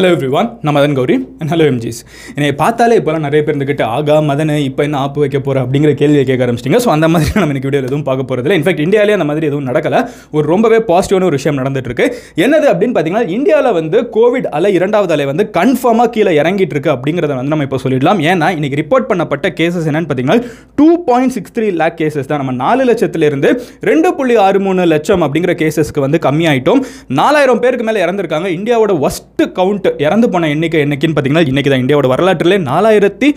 hello everyone நான் Madan Gowri and hello MGs என்னை பார்த்தாலே இப்போலாம் நிறைய பேர் இருந்துக்கிட்டு ஆகா மதனை இப்போ என்ன ஆப்பு வைக்க போகிற அப்படிங்கிற கேள்வியை கேட்க ஆரம்பிச்சிட்டிங்க ஸோ அந்த மாதிரி நம்ம எனக்கு வீடியோ எதுவும் பார்க்க போகிறதில்ல இன்ஃபேக்ட் இந்தியாவிலே அந்த மாதிரி எதுவும் நடக்கலை ஒரு ரொம்பவே பாசிட்டிவான ஒரு விஷயம் நடந்துட்டுருக்கு என்னது அப்படின்னு பார்த்தீங்கன்னா இந்தியாவில் வந்து கோவிட் அலை இரண்டாவது அலை வந்து கன்ஃபார்மாக கீழே இறங்கிட்டு இருக்கு அப்படிங்கிறத வந்து நம்ம இப்போ சொல்லிடலாம் ஏன்னா இன்றைக்கி ரிப்போர்ட் பண்ணப்பட்ட கேசஸ் என்னன்னு பார்த்தீங்கன்னா two point six three lakh cases தான் நம்ம நாலு லட்சத்துலேருந்து ரெண்டு புள்ளி ஆறு மூணு லட்சம் அப்படிங்கிற கேசஸ்க்கு வந்து கம்மியாயிட்டோம் நாலாயிரம் பேருக்கு மேலே இறந்துருக்காங்க இந்தியாவோட ஒஸ்ட்டு கவுண்ட் இறந்து போன எண்ணிக்கை என்னைக்குன்னு பார்த்தீங்கன்னா இன்றைக்கி தான் இந்தியாவோட வரலாற்றிலே நாலாயிரத்தி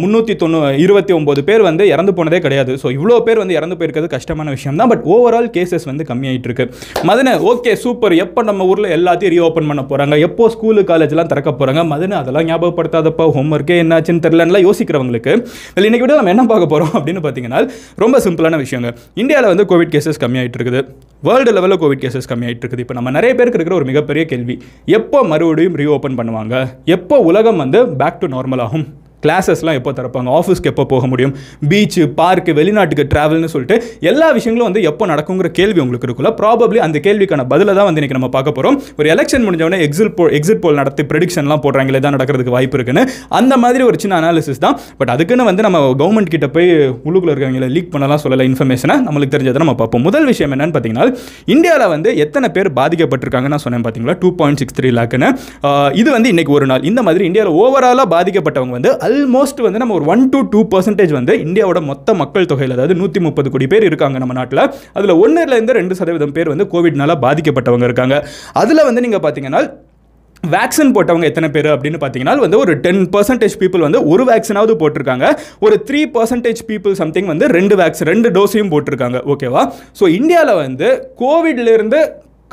முந்நூற்றி தொண்ணூ இருபத்தி ஒம்பது பேர் வந்து இறந்து போனதே கிடையாது ஸோ இவ்வளோ பேர் வந்து இறந்து போயிருக்கிறது கஷ்டமான விஷயம் தான் பட் ஓவரால் கேசஸ் வந்து கம்மியாகிட்டு இருக்கு மதன ஓகே சூப்பர் எப்போ நம்ம ஊரில் எல்லாத்தையும் ரீஓப்பன் பண்ண போகிறாங்க எப்போ ஸ்கூலு காலேஜ்லாம் திறக்க போகிறாங்க மதன அதெல்லாம் ஞாபகப்படுத்தாதப்போ ஹோம்ஒர்க்கே என்னாச்சுன்னு தெரியலன்னா யோசிக்கிறவங்களுக்கு இல்லை இன்றைக்கி விட நம்ம என்ன பார்க்க போகிறோம் அப்படின்னு பார்த்தீங்கன்னா ரொம்ப சிம்பிளான விஷயங்க இந்தியாவில் வந்து கோவிட் கேசஸ் கம்மியாகிட்டு இருக்குது வேர்ல்டு லெவலில் கோவிட் கேசஸ் கம்மியாகிட்டு இருக்குது இப்போ நம்ம நிறைய பேருக்கு இருக்கிற ஒரு மிகப்பெரிய கேள்வி எப்போ மறுபடியும் மறுபடியும் ரீஓப்பன் பண்ணுவாங்க எப்போ உலகம் வந்து பேக் டு நார்மல் ஆகும் கிளாஸஸ்லாம் எப்போ திறப்பாங்க ஆஃபீஸ்க்கு எப்போ போக முடியும் பீச்சு பார்க்கு வெளிநாட்டுக்கு ட்ராவல்னு சொல்லிட்டு எல்லா விஷயங்களும் வந்து எப்போ நடக்குங்கிற கேள்வி உங்களுக்கு இருக்குல்ல ப்ராபப்ளி அந்த கேள்விக்கான பதிலை தான் வந்து இன்றைக்கி நம்ம பார்க்க போகிறோம் ஒரு எலெக்ஷன் முடிஞ்சவொடனே எக்ஸிட் போல் எக்ஸிட் போல் நடத்தி ப்ரெடிக்ஷன்லாம் போடுறாங்களே தான் நடக்கிறதுக்கு வாய்ப்பு இருக்குன்னு அந்த மாதிரி ஒரு சின்ன அனாலிசிஸ் தான் பட் அதுக்குன்னு வந்து நம்ம கவர்மெண்ட் கிட்ட போய் உள்ளுக்குள்ள இருக்கிறவங்கள லீக் பண்ணலாம் சொல்லலை இன்ஃபர்மேஷனை நம்மளுக்கு தெரிஞ்சதை நம்ம பார்ப்போம் முதல் விஷயம் என்னன்னு பார்த்தீங்கன்னா இந்தியாவில் வந்து எத்தனை பேர் பாதிக்கப்பட்டிருக்காங்கன்னு நான் சொன்னேன் பார்த்தீங்களா டூ பாயிண்ட் சிக்ஸ் த்ரீ லேக்குன்னு இது வந்து இன்றைக்கி ஒரு நாள் இந்த மாதிரி இந்தியாவில் ஓவராலாக பாதிக்கப்பட்டவங்க வந்து அல்மோஸ்ட் வந்து நம்ம ஒரு ஒன் டு டூ பர்சன்டேஜ் வந்து இந்தியாவோட மொத்த மக்கள் தொகையில் அதாவது நூற்றி முப்பது கோடி பேர் இருக்காங்க நம்ம நாட்டில் அதில் ஒன்றுலேருந்து ரெண்டு சதவீதம் பேர் வந்து கோவிட்னால பாதிக்கப்பட்டவங்க இருக்காங்க அதில் வந்து நீங்கள் பார்த்தீங்கன்னா வேக்சின் போட்டவங்க எத்தனை பேர் அப்படின்னு பார்த்தீங்கன்னா வந்து ஒரு டென் பர்சன்டேஜ் பீப்புள் வந்து ஒரு வேக்சினாவது போட்டிருக்காங்க ஒரு த்ரீ பர்சன்டேஜ் பீப்புள் சம்திங் வந்து ரெண்டு வேக்சின் ரெண்டு டோஸையும் போட்டிருக்காங்க ஓகேவா ஸோ இந்தியாவில் வந்து கோவிட்லேருந்து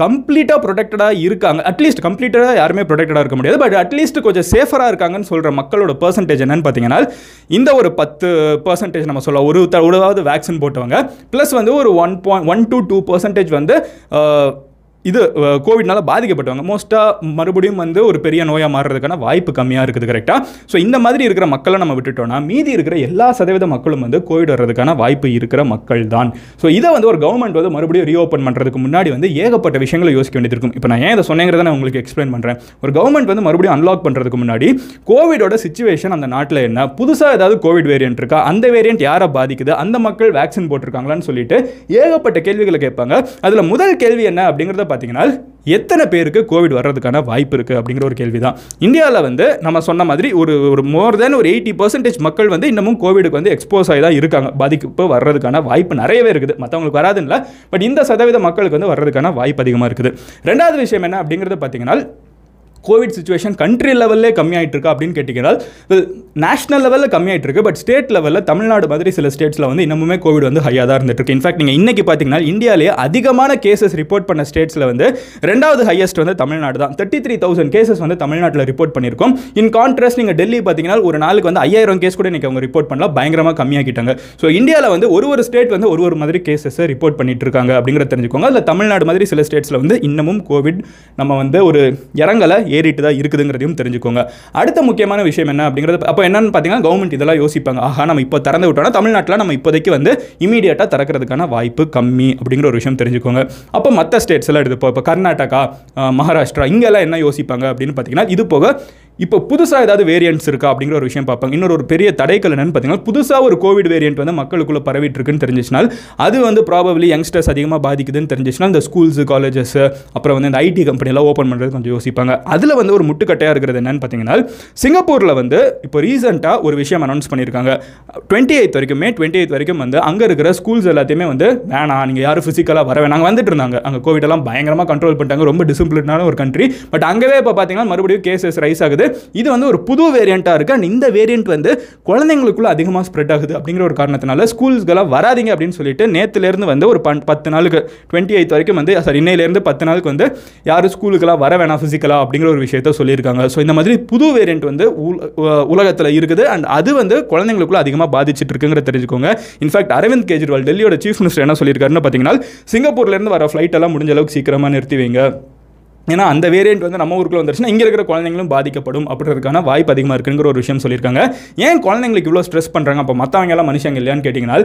கம்ப்ளீட்டாக ப்ரொடெக்டடாக இருக்காங்க அட்லீஸ்ட் கம்ப்ளீட்டடாக யாருமே ப்ரொடெக்டடாக இருக்க முடியாது பட் அட்லீஸ்ட் கொஞ்சம் சேஃபராக இருக்காங்கன்னு சொல்கிற மக்களோட பர்சன்டேஜ் என்னன்னு பார்த்தீங்கன்னா இந்த ஒரு பத்து பர்சன்டேஜ் நம்ம சொல்லலாம் ஒரு உதாவது வேக்சின் போட்டவங்க ப்ளஸ் வந்து ஒரு one point one two two percentage வந்து இது கோவிட்னால பாதிக்கப்பட்டவங்க மோஸ்ட்டாக மறுபடியும் வந்து ஒரு பெரிய நோயாக மாறுறதுக்கான வாய்ப்பு கம்மியாக இருக்குது கரெக்டாக ஸோ இந்த மாதிரி இருக்கிற மக்களை நம்ம விட்டுட்டோம்னா மீதி இருக்கிற எல்லா சதவீத மக்களும் வந்து கோவிட் வர்றதுக்கான வாய்ப்பு இருக்கிற மக்கள் தான் ஸோ இதை வந்து ஒரு கவர்மெண்ட் வந்து மறுபடியும் ரீஓப்பன் பண்ணுறதுக்கு முன்னாடி வந்து ஏகப்பட்ட விஷயங்களை யோசிக்க வேண்டியிருக்கும் இப்போ நான் ஏன் இதை சொன்னேங்கிறத நான் உங்களுக்கு எக்ஸ்பிளைன் பண்ணுறேன் ஒரு கவர்மெண்ட் வந்து மறுபடியும் அன்லாக் பண்ணுறதுக்கு முன்னாடி கோவிடோட சுச்சுவேஷன் அந்த நாட்டில் என்ன புதுசாக ஏதாவது கோவிட் வேரியன்ட் இருக்கா அந்த வேரியன்ட் யாரை பாதிக்குது அந்த மக்கள் வேக்சின் போட்டிருக்காங்களான்னு சொல்லிட்டு ஏகப்பட்ட கேள்விகளை கேட்பாங்க அதில் முதல் கேள்வி என்ன அப்படிங்கிறத பார்த்தீங்கன்னா எத்தனை பேருக்கு கோவிட் வர்றதுக்கான வாய்ப்பு இருக்குது அப்படிங்கிற ஒரு கேள்வி தான் இந்தியாவில் வந்து நம்ம சொன்ன மாதிரி ஒரு ஒரு மோர் தேன் ஒரு எயிட்டி பர்சன்டேஜ் மக்கள் வந்து இன்னமும் கோவிடுக்கு வந்து எக்ஸ்போஸ் ஆகி தான் இருக்காங்க பாதிப்பு வர்றதுக்கான வாய்ப்பு நிறையவே இருக்குது மற்றவங்களுக்கு வராதுன்னு பட் இந்த சதவீத மக்களுக்கு வந்து வர்றதுக்கான வாய்ப்பு அதிகமாக இருக்குது ரெண்டாவது விஷயம் என்ன அப்படிங்கிறது பார்த்தீங்கன்னா கோவிட் சுச்சுவேஷன் கண்ட்ரி லெவல்லே கம்மியாயிட்டு இருக்கா அப்படின்னு கேட்டிங்கன்னா நேஷனல் லெவலில் கம்மியாயிட்டு இருக்கு பட் ஸ்டேட் லெவலில் தமிழ்நாடு மாதிரி சில ஸ்டேட்ஸில் வந்து இன்னமுமே கோவிட் வந்து ஹையாக தான் இருந்துட்டு இருக்கு இன்ஃபேக்ட் நீங்கள் இன்றைக்கி பார்த்தீங்கன்னா இந்தியாவிலே அதிகமான கேசஸ் ரிப்போர்ட் பண்ண ஸ்டேட்ஸில் வந்து ரெண்டாவது ஹையஸ்ட் வந்து தமிழ்நாடு தான் தேர்ட்டி த்ரீ தௌசண்ட் கேசஸ் வந்து தமிழ்நாட்டில் ரிப்போர்ட் பண்ணியிருக்கோம் இன் கான்ட்ராஸ்ட் நீங்கள் டெல்லி பார்த்தீங்கன்னா ஒரு நாளுக்கு வந்து ஐயாயிரம் கேஸ் கூட இன்றைக்கி அவங்க ரிப்போர்ட் பண்ணலாம் பயங்கரமாக கம்மியாக்கிட்டாங்க ஸோ இந்தியாவில் வந்து ஒரு ஒரு ஸ்டேட் வந்து ஒரு ஒரு மாதிரி கேசஸ் ரிப்போர்ட் பண்ணிட்டு இருக்காங்க அப்படிங்கிற தெரிஞ்சுக்கோங்க அதில் தமிழ்நாடு மாதிரி சில ஸ்டேட்ஸில் வந்து இன்னமும் கோவிட் நம்ம வந்து ஒரு இறங்கலை ஏறிட்டு தான் இருக்குதுங்கிறதையும் தெரிஞ்சுக்கோங்க அடுத்த முக்கியமான விஷயம் என்ன அப்படிங்கிறது அப்போ என்னன்னு பார்த்தீங்கன்னா கவர்மெண்ட் இதெல்லாம் யோசிப்பாங்க ஆஹா நம்ம இப்போ திறந்து விட்டோம்னா தமிழ்நாட்டில் நம்ம இப்போதைக்கு வந்து இமீடியட்டாக திறக்கிறதுக்கான வாய்ப்பு கம்மி அப்படிங்கிற ஒரு விஷயம் தெரிஞ்சுக்கோங்க அப்போ மற்ற ஸ்டேட்ஸ் எல்லாம் எடுத்துப்போம் இப்போ கர்நாடகா மகாராஷ்டிரா இங்கெல்லாம் என்ன யோசிப்பாங்க அப்படின்னு பார்த்தீங்கன்னா இது போக இப்போ புதுசாக ஏதாவது வேரியன்ட்ஸ் இருக்கா அப்படிங்கிற ஒரு விஷயம் பார்ப்பாங்க இன்னொரு ஒரு பெரிய தடைக்கல் என்னன்னு பார்த்தீங்கன்னா புதுசாக ஒரு கோவிட் வேரியன்ட் வந்து மக்களுக்குள்ளே பரவிட்டு இருக்குன்னு தெரிஞ்சிச்சுனால் அது வந்து ப்ராபப்ளி யங்ஸ்டர்ஸ் அதிகமாக பாதிக்குதுன்னு தெரிஞ்சிச்சுனா இந்த ஸ்கூல்ஸு காலேஜஸ் அப்புறம் வந்து இந்த ஐடி கம்பெனிலாம் ஓப்பன் பண்ணுறது கொஞ்சம் யோசிப்பாங்க அதில் வந்து ஒரு முட்டுக்கட்டையாக இருக்கிறது என்னன்னு பார்த்தீங்கன்னா சிங்கப்பூரில் வந்து இப்போ ரீசெண்டாக ஒரு விஷயம் அனௌன்ஸ் பண்ணியிருக்காங்க டுவெண்ட்டி எய்த் வரைக்கும் மே டுவெண்ட்டி எய்த் வரைக்கும் வந்து அங்கே இருக்கிற ஸ்கூல்ஸ் எல்லாத்தையுமே வந்து வேணாம் நீங்கள் யாரும் ஃபிசிக்கலாக வர வேணாங்க வந்துட்டு இருந்தாங்க அங்கே கோவிடெல்லாம் பயங்கரமாக கண்ட்ரோல் பண்ணிட்டாங்க ரொம்ப டிசிப்ளினான ஒரு கண்ட்ரி பட் அங்கேவே இப்போ பார்த்தீங்கன்னா மறுபடியும் கேசஸ் ரைஸ் ஆகுது இருக்குது இது வந்து ஒரு புது வேரியண்ட்டாக இருக்குது அண்ட் இந்த வேரியண்ட் வந்து குழந்தைங்களுக்குள்ள அதிகமாக ஸ்ப்ரெட் ஆகுது அப்படிங்கிற ஒரு காரணத்தினால ஸ்கூல்ஸ்கெல்லாம் வராதிங்க அப்படின்னு சொல்லிட்டு நேற்றுலேருந்து வந்து ஒரு பன் பத்து நாளுக்கு டுவெண்ட்டி எய்த் வரைக்கும் வந்து சார் இன்னையிலேருந்து பத்து நாளுக்கு வந்து யாரும் ஸ்கூலுக்கெல்லாம் வர வேணாம் ஃபிசிக்கலாக அப்படிங்கிற ஒரு விஷயத்த சொல்லியிருக்காங்க ஸோ இந்த மாதிரி புது வேரியண்ட் வந்து உலகத்தில் இருக்குது அண்ட் அது வந்து குழந்தைங்களுக்குள்ள அதிகமாக பாதிச்சுட்டு இருக்குங்கிற தெரிஞ்சுக்கோங்க இன்ஃபேக்ட் அரவிந்த் கெஜ்ரிவால் டெல்லியோட சீஃப் மினிஸ்டர் என்ன சொல்லியிருக்காருன்னு பார்த்தீங்கன்னா சிங்கப்பூர்லேருந்து வர ஃப்ளைட் எல்லாம் முடிஞ்ச அளவுக்கு சீக்கிரமாக நிறுத்தி வைங்க ஏன்னா அந்த வேரியண்ட் வந்து நம்ம ஊருக்குள்ள வந்துருச்சுன்னா இங்கே இருக்கிற குழந்தைங்களும் பாதிக்கப்படும் அப்படின்றதுக்கான வாய்ப்பு அதிகமாக இருக்குங்கிற ஒரு விஷயம் சொல்லியிருக்காங்க ஏன் குழந்தைங்களுக்கு இவ்வளோ ஸ்ட்ரெஸ் பண்ணுறாங்க அப்போ மற்றவங்க எல்லாம் மனுஷங்க இல்லையான்னு கேட்டிங்கன்னா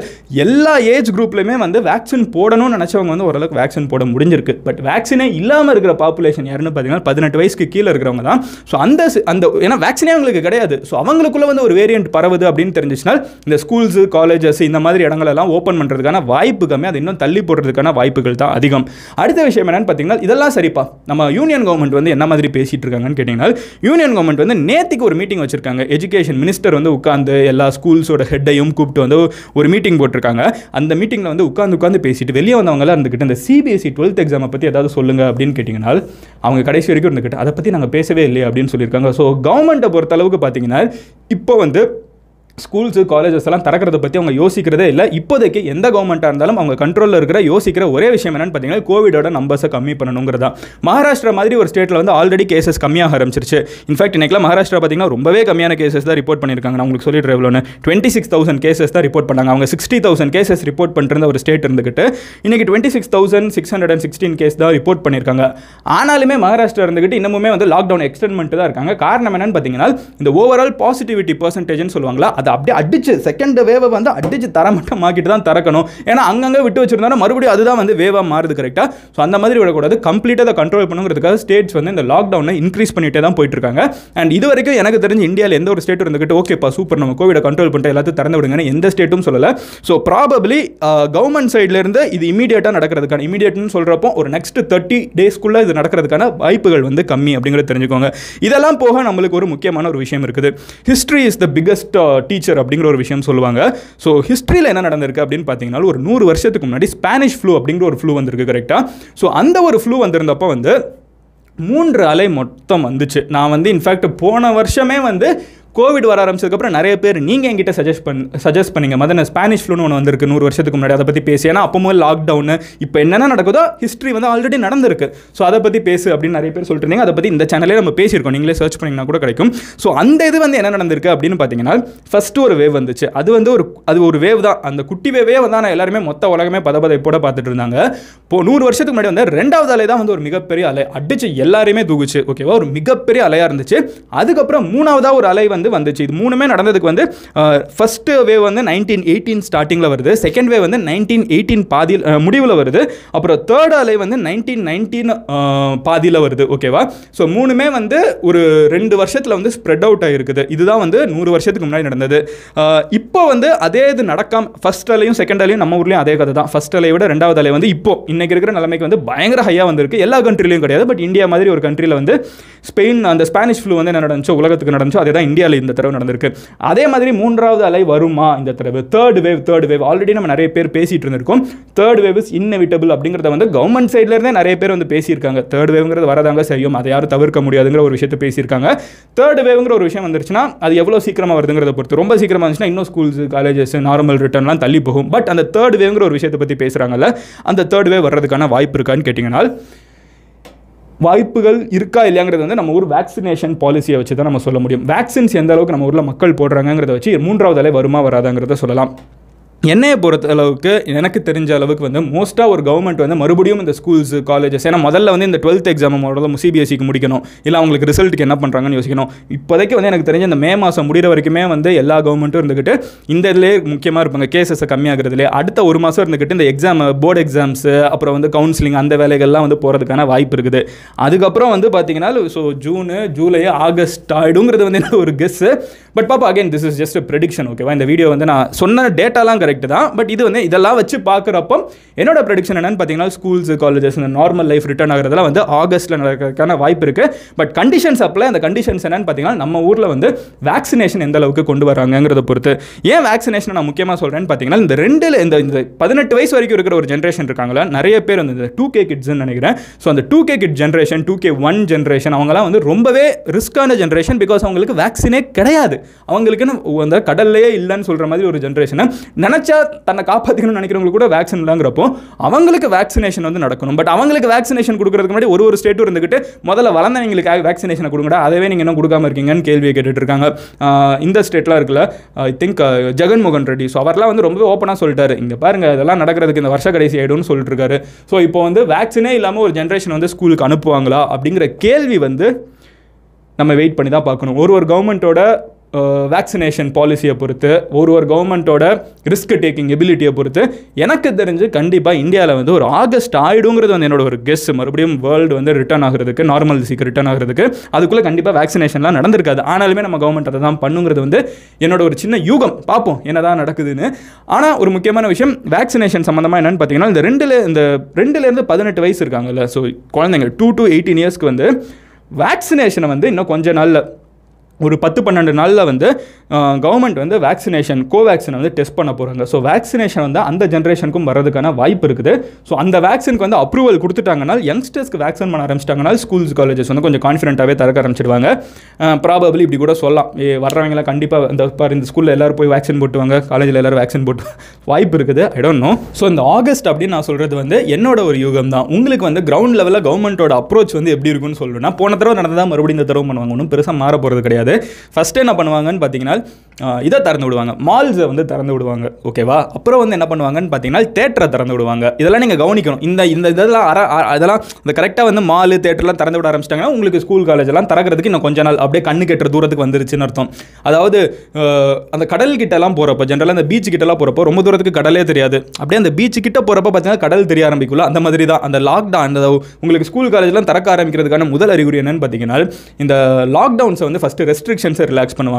எல்லா ஏஜ் குரூப்லையுமே வந்து வேக்சின் போடணும்னு நினச்சவங்க வந்து ஓரளவுக்கு வேக்சின் போட முடிஞ்சிருக்கு பட் வேக்சினே இல்லாமல் இருக்கிற பாப்புலேஷன் யாருன்னு பார்த்தீங்கன்னா பதினெட்டு வயசுக்கு கீழே இருக்கிறவங்க தான் ஸோ அந்த அந்த ஏன்னா வேக்சினே அவங்களுக்கு கிடையாது ஸோ அவங்களுக்குள்ளே வந்து ஒரு வேரியண்ட் பரவுது அப்படின்னு தெரிஞ்சிச்சுன்னா இந்த ஸ்கூல்ஸு காலேஜஸ் இந்த மாதிரி இடங்களெல்லாம் ஓப்பன் பண்ணுறதுக்கான வாய்ப்பு கம்மி அது இன்னும் தள்ளி போடுறதுக்கான வாய்ப்புகள் தான் அதிகம் அடுத்த விஷயம் என்னென்னு பார்த்தீங்கன்னா இதெல்லாம் சரிப்பா நம்ம யூனியன் கவர்மெண்ட் வந்து என்ன மாதிரி பேசிகிட்டு இருக்காங்கன்னு கேட்டிங்கன்னா யூனியன் கவர்மெண்ட் வந்து நேற்றுக்கு ஒரு மீட்டிங் வச்சுருக்காங்க எஜுகேஷன் மினிஸ்டர் வந்து உட்காந்து எல்லா ஸ்கூல்ஸோட ஹெட்டையும் கூப்பிட்டு வந்து ஒரு மீட்டிங் போட்டிருக்காங்க அந்த மீட்டிங்கில் வந்து உட்காந்து உட்காந்து பேசிட்டு வெளியே வந்தவங்களாம் இருந்துக்கிட்டு இந்த சிபிஎஸ்சி டுவெல்த் எக்ஸாமை பற்றி ஏதாவது சொல்லுங்கள் அப்படின்னு கேட்டிங்கன்னா அவங்க கடைசி வரைக்கும் இருந்துக்கிட்டு அதை பற்றி நாங்கள் பேசவே இல்லை அப்படின்னு சொல்லியிருக்காங்க ஸோ கவர்மெண்ட்டை பொறுத்தளவுக்கு பார்த்தீங்கன்னா இப்போ வந்து ஸ்கூல்ஸு காலேஜஸ் எல்லாம் திறக்கிறத பற்றி அவங்க யோசிக்கிறதே இல்லை இப்போதைக்கு எந்த கவர்மெண்ட்டாக இருந்தாலும் அவங்க கண்ட்ரோலில் இருக்கிற யோசிக்கிற ஒரே விஷயம் என்னென்னு பார்த்தீங்கன்னா கோவிடோட நம்பர்ஸை கம்மி பண்ணணுங்கிறதா மகாராஷ்டிரா மாதிரி ஒரு ஸ்டேட்டில் வந்து ஆல்ரெடி கேசஸ் கம்மியாக ஆரம்பிச்சிருச்சு இன்ஃபேக்ட் இன்றைக்கெலாம் மகாராஷ்டிரா பார்த்தீங்கன்னா ரொம்பவே கம்மியான கேசஸ் தான் ரிப்போர்ட் பண்ணியிருக்காங்க நான் உங்களுக்கு சொல்லிட்டு எவ்வளோன்னு டுவெண்ட்டி சிக்ஸ் தௌசண்ட் கேசஸ் தான் ரிப்போர்ட் பண்ணாங்க அவங்க சிக்ஸ்டி தௌசண்ட் கேசஸ் ரிப்போர்ட் பண்ணுற ஒரு ஸ்டேட் இருந்துகிட்டு இன்றைக்கி twenty six thousand six hundred and sixteen case தான் ரிப்போர்ட் பண்ணியிருக்காங்க ஆனாலுமே மகாராஷ்டிரா இருந்துகிட்டு இன்னமுமே வந்து லாக்டவுன் எக்ஸ்டென்ட் தான் இருக்காங்க காரணம் என்னன்னு பார்த்தீங்கன்னா இந்த ஓவரால் பாசிட்டிவிட்டி பர்சன்டேஜ்னு சொல்லுவாங்களா அது அதை அப்படியே அடிச்சு செகண்ட் வேவை வந்து அடிச்சு மட்டும் மாக்கிட்டு தான் திறக்கணும் ஏன்னா அங்கங்கே விட்டு வச்சிருந்தாலும் மறுபடியும் அதுதான் வந்து வேவாக மாறுது கரெக்டாக ஸோ அந்த மாதிரி விடக்கூடாது கம்ப்ளீட்டாக அதை கண்ட்ரோல் பண்ணுங்கிறதுக்காக ஸ்டேட்ஸ் வந்து இந்த லாக்டவுனை இன்க்ரீஸ் பண்ணிகிட்டே தான் போயிட்டு இருக்காங்க அண்ட் இது வரைக்கும் எனக்கு தெரிஞ்சு இந்தியாவில் எந்த ஒரு ஸ்டேட் இருந்துக்கிட்டு ஓகேப்பா சூப்பர் நம்ம கோவிடை கண்ட்ரோல் பண்ணிட்டு எல்லாத்தையும் திறந்து விடுங்கன்னு எந்த ஸ்டேட்டும் சொல்லலை ஸோ ப்ராபப்ளி கவர்மெண்ட் சைட்லேருந்து இது இமீடியட்டாக நடக்கிறதுக்கான இமீடியட்னு சொல்கிறப்போ ஒரு நெக்ஸ்ட் தேர்ட்டி டேஸ்க்குள்ளே இது நடக்கிறதுக்கான வாய்ப்புகள் வந்து கம்மி அப்படிங்கிறத தெரிஞ்சுக்கோங்க இதெல்லாம் போக நம்மளுக்கு ஒரு முக்கியமான ஒரு விஷயம் இருக்குது history is the biggest teacher teacher அப்படிங்கிற ஒரு விஷயம் சொல்லுவாங்க ஸோ ஹிஸ்ட்ரியில் என்ன நடந்திருக்கு அப்படின்னு பார்த்தீங்கன்னா ஒரு நூறு வருஷத்துக்கு முன்னாடி ஸ்பானிஷ் ஃப்ளூ அப்படிங்கிற ஒரு ஃப்ளூ வந்திருக்கு கரெக்டாக ஸோ அந்த ஒரு ஃப்ளூ வந்திருந்தப்போ வந்து மூன்று அலை மொத்தம் வந்துச்சு நான் வந்து இன்ஃபேக்ட் போன வருஷமே வந்து கோவிட் வர ஆரம்பிச்சதுக்கப்புறம் நிறைய பேர் நீங்கள் என்கிட்ட சஜஸ்ட் பண் சஜஸ்ட் பண்ணிங்க மதன ஸ்பானிஷ் ஃப்ளூன்னு ஒன்று வந்திருக்கு நூறு வருஷத்துக்கு முன்னாடி அதை பற்றி பேசி ஏன்னா அப்போமோ லாக்டவுனு இப்போ என்னென்ன நடக்குதோ ஹிஸ்ட்ரி வந்து ஆல்ரெடி நடந்திருக்கு ஸோ அதை பற்றி பேசு அப்படின்னு நிறைய பேர் சொல்லிட்டு இருந்தீங்க அதை பற்றி இந்த சேனலே நம்ம பேசியிருக்கோம் நீங்களே சர்ச் பண்ணிங்கன்னா கூட கிடைக்கும் ஸோ அந்த இது வந்து என்ன நடந்திருக்கு அப்படின்னு பார்த்தீங்கன்னா ஃபஸ்ட்டு ஒரு வேவ் வந்துச்சு அது வந்து ஒரு அது ஒரு வேவ் தான் அந்த குட்டி வேவே வந்து ஆனால் எல்லாருமே மொத்த உலகமே பதபதைப்போட பார்த்துட்டு இருந்தாங்க இப்போ நூறு வருஷத்துக்கு முன்னாடி வந்து ரெண்டாவது அலை தான் வந்து ஒரு மிகப்பெரிய அலை அடிச்சு எல்லாருமே தூக்குச்சு ஓகேவா ஒரு மிகப்பெரிய அலையாக இருந்துச்சு அதுக்கப்புறம் மூணாவதாக ஒரு அலை வந்து வந்து வந்துச்சு இது மூணுமே நடந்ததுக்கு வந்து ஃபஸ்ட்டு வேவ் வந்து நைன்டீன் எயிட்டீன் ஸ்டார்டிங்கில் வருது செகண்ட் வேவ் வந்து நைன்டீன் எயிட்டீன் பாதியில் முடிவில் வருது அப்புறம் தேர்ட் அலை வந்து நைன்டீன் நைன்டீன் பாதியில் வருது ஓகேவா ஸோ மூணுமே வந்து ஒரு ரெண்டு வருஷத்தில் வந்து ஸ்ப்ரெட் அவுட் ஆகிருக்குது இதுதான் வந்து நூறு வருஷத்துக்கு முன்னாடி நடந்தது இப்போ வந்து அதே இது நடக்காம ஃபஸ்ட் அலையும் செகண்ட் அலையும் நம்ம ஊர்லேயும் அதே கதை தான் ஃபஸ்ட் அலையை விட ரெண்டாவது அலை வந்து இப்போ இன்றைக்கி இருக்கிற நிலைமைக்கு வந்து பயங்கர ஹையாக வந்திருக்கு எல்லா கண்ட்ரிலையும் கிடையாது பட் இந்தியா மாதிரி ஒரு கண்ட்ரியில் வந்து ஸ்பெயின் அந்த ஸ்பானிஷ் ஃப்ளூ வந்து என்ன நடந்துச்சோ உலகத்துக்கு நடந்துச்சோ அதே தான் இந்தியா அலை இந்த தடவை நடந்திருக்கு அதே மாதிரி மூன்றாவது அலை வருமா இந்த தடவை third wave third wave already நம்ம நிறைய பேர் பேசிட்டு இருந்திருக்கோம் தேர்ட் வேவ் இஸ் இன்னவிட்டபிள் அப்படிங்கிறத வந்து கவர்மெண்ட் இருந்தே நிறைய பேர் வந்து பேசியிருக்காங்க தேர்ட் வேவ்ங்கிறது வரதாங்க செய்யும் அதை யாரும் தவிர்க்க முடியாதுங்கிற ஒரு விஷயத்தை பேசியிருக்காங்க தேர்ட் வேவ்ங்கிற ஒரு விஷயம் வந்துருச்சுன்னா அது எவ்வளோ சீக்கிரமாக வருதுங்கிறத பொறுத்து ரொம்ப சீக்கிரமாக இருந்துச்சுன்னா இன்னும் ஸ்கூல்ஸ் காலேஜஸ் நார்மல் ரிட்டர்ன்லாம் தள்ளி போகும் பட் அந்த தேர்ட் வேவ்ங்கிற ஒரு விஷயத்தை பற்றி பேசுகிறாங்கல்ல அந்த தேர்ட் வேவ் வர்றதுக்கான வாய்ப்பு இருக்கான்னு கேட்டிங்கன்னா வாய்ப்புகள் இருக்கா இல்லையாங்கிறது வந்து நம்ம ஊர் வேக்சினேஷன் பாலிசியை வச்சு தான் நம்ம சொல்ல முடியும் வேக்சின்ஸ் எந்த அளவுக்கு நம்ம ஊரில் மக்கள் போடுறாங்கிறத வச்சு மூன்றாவது அலை வருமா வராதாங்கிறத சொல்லலாம் என்னையை பொறுத்த அளவுக்கு எனக்கு தெரிஞ்ச அளவுக்கு வந்து மோஸ்ட்டாக ஒரு கவர்மெண்ட் வந்து மறுபடியும் இந்த ஸ்கூல்ஸு காலேஜஸ் ஏன்னா முதல்ல வந்து இந்த டுவெல்த் எக்ஸாம் முதல்ல சிபிஎஸ்சிக்கு முடிக்கணும் இல்லை அவங்களுக்கு ரிசல்ட்டுக்கு என்ன பண்ணுறாங்கன்னு யோசிக்கணும் இப்போதைக்கு வந்து எனக்கு தெரிஞ்ச இந்த மே மாதம் முடிகிற வரைக்குமே வந்து எல்லா கவர்மெண்ட்டும் இருந்துக்கிட்டு இந்த இதிலே முக்கியமாக இருப்பாங்க கேசஸை கம்மியாகிறதுலே அடுத்த ஒரு மாதம் இருந்துக்கிட்டு இந்த எக்ஸாம் போர்டு எக்ஸாம்ஸு அப்புறம் வந்து கவுன்சிலிங் அந்த வேலைகள்லாம் வந்து போகிறதுக்கான வாய்ப்பு இருக்குது அதுக்கப்புறம் வந்து பார்த்தீங்கன்னா ஸோ ஜூனு ஜூலை ஆகஸ்ட் ஆகிடுங்கிறது வந்து ஒரு கெஸ்ஸு பட் பாப்பா again this is just prediction ஓகேவா இந்த வீடியோ வந்து நான் சொன்ன டேட்டாலாம் கரெக்ட் தான் பட் இது வந்து இதெல்லாம் வச்சு பார்க்குறப்போ என்னோட ப்ரடிக்ஷன் என்னன்னு பார்த்தீங்கன்னா ஸ்கூல்ஸ் காலேஜஸ் இந்த நார்மல் லைஃப் ரிட்டர்ன் ஆகிறதுலாம் வந்து ஆகஸ்ட்டில் நடக்கிறதுக்கான வாய்ப்பு இருக்குது பட் கண்டிஷன்ஸ் அப்பில் அந்த கண்டிஷன்ஸ் என்னன்னு பார்த்தீங்கன்னா நம்ம ஊரில் வந்து வேக்சினேஷன் எந்த அளவுக்கு கொண்டு வராங்கிறத பொறுத்து ஏன் வேக்சினேஷன் நான் முக்கியமாக சொல்கிறேன்னு பார்த்தீங்கன்னா இந்த ரெண்டில் இந்த இந்த பதினெட்டு வயசு வரைக்கும் இருக்கிற ஒரு ஜென்ரேஷன் இருக்காங்களா நிறைய பேர் வந்து இந்த டூ கே கிட்ஸ்ன்னு நினைக்கிறேன் ஸோ அந்த two K kid generation two K one generation அவங்கலாம் வந்து ரொம்பவே ரிஸ்க்கான ஜென்ரேஷன் பிகாஸ் அவங்களுக்கு வேக்சினே கிடையாது அவங்களுக்குன்னு அந்த கடல்லையே இல்லைன்னு சொல்கிற மாதிரி ஒரு ஜென்ரேஷனை நினச்சி நினச்சா தன்னை காப்பாற்றிக்கணும்னு நினைக்கிறவங்க கூட வேக்சின் இல்லைங்கிறப்போ அவங்களுக்கு வேக்சினேஷன் வந்து நடக்கணும் பட் அவங்களுக்கு வேக்சினேஷன் கொடுக்குறதுக்கு முன்னாடி ஒரு ஒரு ஸ்டேட்டும் இருந்துக்கிட்டு முதல்ல வளர்ந்தவங்களுக்கு வேக்சினேஷனை கொடுங்கடா அதவே நீங்கள் என்ன கொடுக்காம இருக்கீங்கன்னு கேள்வியை கேட்டுட்டு இருக்காங்க இந்த ஸ்டேட்லாம் இருக்குல்ல I think Jaganmohan Reddy so அவர்லாம் வந்து ரொம்ப ஓப்பனாக சொல்லிட்டாரு இங்கே பாருங்க இதெல்லாம் நடக்கிறதுக்கு இந்த வருஷ கடைசி ஆகிடும்னு சொல்லிட்டு இருக்காரு ஸோ இப்போ வந்து வேக்சினே இல்லாமல் ஒரு ஜென்ரேஷன் வந்து ஸ்கூலுக்கு அனுப்புவாங்களா அப்படிங்கிற கேள்வி வந்து நம்ம வெயிட் பண்ணி தான் பார்க்கணும் ஒரு ஒரு கவர்மெண்ட்டோட வேக்சினேஷன் பாலிசியை பொறுத்து ஒரு ஒரு கவர்மெண்ட்டோட ரிஸ்க் டேக்கிங் எபிலிட்டியை பொறுத்து எனக்கு தெரிஞ்சு கண்டிப்பாக இந்தியாவில் வந்து ஒரு ஆகஸ்ட் ஆகிடுங்கிறது வந்து என்னோட ஒரு கெஸ் மறுபடியும் வேர்ல்டு வந்து ரிட்டர்ன் ஆகிறதுக்கு நார்மல்சிக்கு ரிட்டர்ன் ஆகிறதுக்கு அதுக்குள்ளே கண்டிப்பாக வேக்சினேஷன்லாம் நடந்திருக்காது ஆனாலுமே நம்ம கவர்மெண்ட் அதை தான் பண்ணுங்கிறது வந்து என்னோட ஒரு சின்ன யூகம் பார்ப்போம் என்ன தான் நடக்குதுன்னு ஆனால் ஒரு முக்கியமான விஷயம் வேக்சினேஷன் சம்மந்தமாக என்னென்னு பார்த்தீங்கன்னா இந்த ரெண்டுல இந்த ரெண்டுலேருந்து பதினெட்டு வயசு இருக்காங்கல்ல ஸோ குழந்தைங்க டூ டு எயிட்டீன் இயர்ஸ்க்கு வந்து வேக்சினேஷனை வந்து இன்னும் கொஞ்ச நாளில் ஒரு பத்து பன்னெண்டு நாளில் வந்து கவர்மெண்ட் வந்து வேக்சினேஷன் கோவேக்சின் வந்து டெஸ்ட் பண்ண போகிறாங்க ஸோ வேக்சினேஷன் வந்து அந்த ஜென்ரேஷனுக்கும் வர்றதுக்கான வாய்ப்பு இருக்குது ஸோ அந்த வேக்சினுக்கு வந்து அப்ரூவல் கொடுத்துட்டாங்கன்னா யங்ஸ்டர்ஸ்க்கு வேக்சின் பண்ண ஆரம்பிச்சிட்டாங்கன்னா ஸ்கூல்ஸ் காலேஜஸ் வந்து கொஞ்சம் கான்ஃபிடென்ட்டாகவே திறக்க ஆரம்பிச்சிடுவாங்க ப்ராபபிளி இப்படி கூட சொல்லலாம் வர்றவங்களாம் கண்டிப்பாக இந்த பாரு இந்த ஸ்கூலில் எல்லோரும் போய் வேக்சின் போட்டுவாங்க காலேஜில் எல்லோரும் வேக்சின் போட்டு வாய்ப்பு இருக்குது ஐ டோன்ட் நோ ஸோ இந்த ஆகஸ்ட் அப்படின்னு நான் சொல்கிறது வந்து என்னோட ஒரு யூகம் தான் உங்களுக்கு வந்து கிரவுண்ட் லெவலில் கவர்மெண்ட்டோட அப்ரோச் வந்து எப்படி இருக்குன்னு சொல்லணும்னா போன தடவை நடந்தால் மறுபடியும் இந்த தடவை பண்ணுவாங்க ஒன்றும் பெருசாக மாற போகிறது கிடையாது ஃபஸ்ட்டு என்ன பண்ணுவாங்கன்னு பார்த்தீங்கன்னா இதை திறந்து விடுவாங்க மால்ஸை வந்து திறந்து விடுவாங்க ஓகேவா அப்புறம் வந்து என்ன பண்ணுவாங்கன்னு பார்த்தீங்கன்னா தேட்டரை திறந்து விடுவாங்க இதெல்லாம் நீங்கள் கவனிக்கணும் இந்த இந்த இதெல்லாம் அற அதெல்லாம் இந்த கரெக்டாக வந்து மாலு தேட்டர்லாம் திறந்து விட ஆரம்பிச்சிட்டாங்கன்னா உங்களுக்கு ஸ்கூல் காலேஜெல்லாம் திறக்கிறதுக்கு இன்னும் கொஞ்ச நாள் அப்படியே கண்ணு கெட்டுற தூரத்துக்கு வந்துருச்சுன்னு அர்த்தம் அதாவது அந்த கடல் கிட்டலாம் போகிறப்ப ஜென்ரலாக அந்த பீச் கிட்டலாம் போகிறப்போ ரொம்ப தூரத்துக்கு கடலே தெரியாது அப்படியே அந்த பீச்சு கிட்ட போகிறப்ப பார்த்தீங்கன்னா கடல் தெரிய ஆரம்பிக்கல அந்த மாதிரி தான் அந்த லாக்டவுன் அந்த உங்களுக்கு ஸ்கூல் காலேஜ்லாம் திறக்க ஆரம்பிக்கிறதுக்கான முதல் அறிகுறி என்னன்னு பார்த்தீங்கன்னா இந்த லாக்டவுன்ஸை வந்து ஃபஸ்ட்டு ரெஸ்ட்ரிக்ஷன்ஸை ரிலாக்ஸ் பண்ணுவாங்க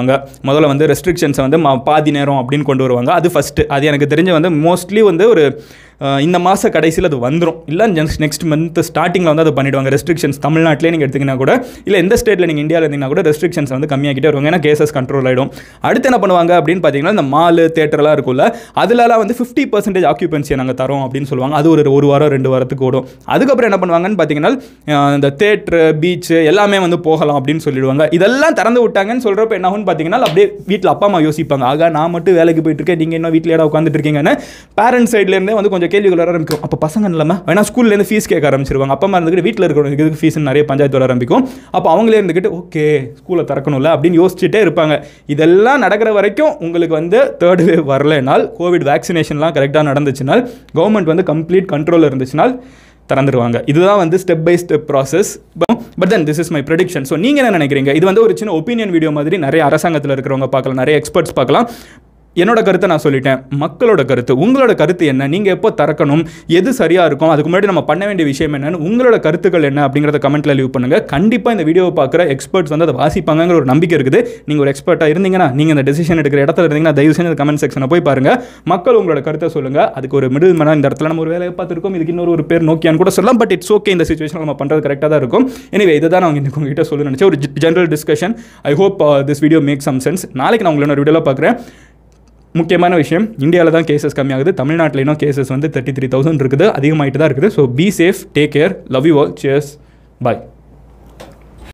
முதல்ல வந்து ரெஸ்ட்ரிக் ரெஸ்ட்ரிக்ஷன்ஸை வந்து பாதி நேரம் அப்படின்னு கொண்டு வருவாங்க அது ஃபஸ்ட்டு அது எனக்கு தெரிஞ்ச வந்து மோஸ்ட்லி வந்து ஒரு இந்த மாத கடைசியில் அது வந்துடும் இல்லை ஜஸ்ட் நெக்ஸ்ட் மந்த் ஸ்டார்டிங்கில் வந்து அது பண்ணிவிடுவாங்க ரெஸ்ட்ரிக்ஷன்ஸ் தமிழ்நாட்டிலே நீங்கள் எடுத்திங்கன்னா கூட இல்லை எந்த ஸ்டேட்டில் நீங்கள் இந்தியாவில் இருந்தீங்கன்னா கூட ரெஸ்ட்ரிக்ஷன்ஸ் வந்து கம்மியாகிட்டே வருவாங்க ஏன்னா கேசஸ் கண்ட்ரோல் ஆகிடும் அடுத்து என்ன பண்ணுவாங்க அப்படின்னு பார்த்தீங்கன்னா இந்த மாலு தேட்டர்லாம் இருக்கும்ல அதுலலாம் வந்து ஃபிஃப்டி பர்சன்டேஜ் ஆக்யூபென்சியை நாங்கள் தரோம் அப்படின்னு சொல்லுவாங்க அது ஒரு ஒரு வாரம் ரெண்டு வாரத்துக்கு ஓடும் அதுக்கப்புறம் என்ன பண்ணுவாங்கன்னு பார்த்தீங்கன்னா இந்த தேட்ரு பீச்சு எல்லாமே வந்து போகலாம் அப்படின்னு சொல்லிடுவாங்க இதெல்லாம் திறந்து விட்டாங்கன்னு சொல்கிறப்ப என்ன பார்த்தீங்கன்னா அப்படியே வீட்டில் அப்பா அம்மா யோசிப்பாங்க ஆக நான் மட்டும் வேலைக்கு போயிட்டு இருக்கேன் நீங்கள் இன்னும் வீட்டில் இடம் உட்காந்துட்டு இருக்கீங்கன்னு பேரண்ட்ஸ் சைட்லேருந்தே வந்து கொஞ்சம் கேள்விகள் வர ஆரம்பிக்கும் அப்போ பசங்க இல்லாமல் வேணா ஸ்கூல்லேருந்து ஃபீஸ் கேட்க ஆரம்பிச்சிருவாங்க அப்பா அம்மா இருந்துக்கிட்டு வீட்டில் இருக்கிற இதுக்கு ஃபீஸ் நிறைய பஞ்சாயத்து வர ஆரம்பிக்கும் அப்போ அவங்களே இருந்துக்கிட்டு ஓகே ஸ்கூலை திறக்கணும்ல அப்படின்னு யோசிச்சுட்டே இருப்பாங்க இதெல்லாம் நடக்கிற வரைக்கும் உங்களுக்கு வந்து தேர்ட் வேவ் வரலனால் கோவிட் வேக்சினேஷன்லாம் கரெக்டாக நடந்துச்சுனால் கவர்மெண்ட் வந்து கம்ப்ளீட் கண்ட்ரோலில் இருந்துச்சுனால் திறந்துருவாங்க இதுதான் வந்து step by step process but then this is my prediction so நீங்கள் என்ன நினைக்கிறீங்க இது வந்து ஒரு சின்ன ஒப்பீனியன் வீடியோ மாதிரி நிறைய அரசாங்கத்தில் இருக்கிறவங்க பார்க்கலாம் நிறைய எக்ஸ்பர்ட்ஸ் பார்க்கலாம் என்னோட கருத்தை நான் சொல்லிட்டேன் மக்களோட கருத்து உங்களோட கருத்து என்ன நீங்கள் எப்போ திறக்கணும் எது சரியாக இருக்கும் அதுக்கு முன்னாடி நம்ம பண்ண வேண்டிய விஷயம் என்னன்னு உங்களோட கருத்துக்கள் என்ன அப்படிங்கிறத கமெண்ட்டில் லீவ் பண்ணுங்கள் கண்டிப்பாக இந்த வீடியோவை பார்க்குற எக்ஸ்பர்ட்ஸ் வந்து அதை வாசிப்பாங்கிற ஒரு நம்பிக்கை இருக்குது நீங்கள் ஒரு எக்ஸ்பர்ட்டாக இருந்தீங்கன்னா நீங்கள் இந்த டெசிஷன் எடுக்கிற இடத்துல இருந்தீங்கன்னா தயவு செஞ்சு கமெண்ட் செக்ஷனை போய் பாருங்கள் மக்கள் உங்களோட கருத்தை சொல்லுங்கள் அதுக்கு ஒரு மிடில் மேனாக இந்த இடத்துல நம்ம ஒரு வேலையை பார்த்துருக்கோம் இதுக்கு இன்னொரு ஒரு பேர் நோக்கியான்னு கூட சொல்லலாம் பட் இட்ஸ் ஓகே இந்த சுச்சுவேஷன் நம்ம பண்ணுறது கரெக்டாக தான் இருக்கும் எனவே இதை தான் நான் உங்ககிட்ட சொல்ல நினச்சேன் ஒரு general discussion I hope this video make some sense நாளைக்கு நான் உங்களை ஒரு வீடியோவில் பார்க்குறேன் முக்கியமான விஷயம் இந்தியாவில் தான் கேசஸ் கம்மியாகுது இன்னும் கேசஸ் வந்து தேர்ட்டி த்ரீ தௌசண்ட் இருக்குது அதிகமாகிட்டு தான் இருக்குது so be safe take care love you all cheers bye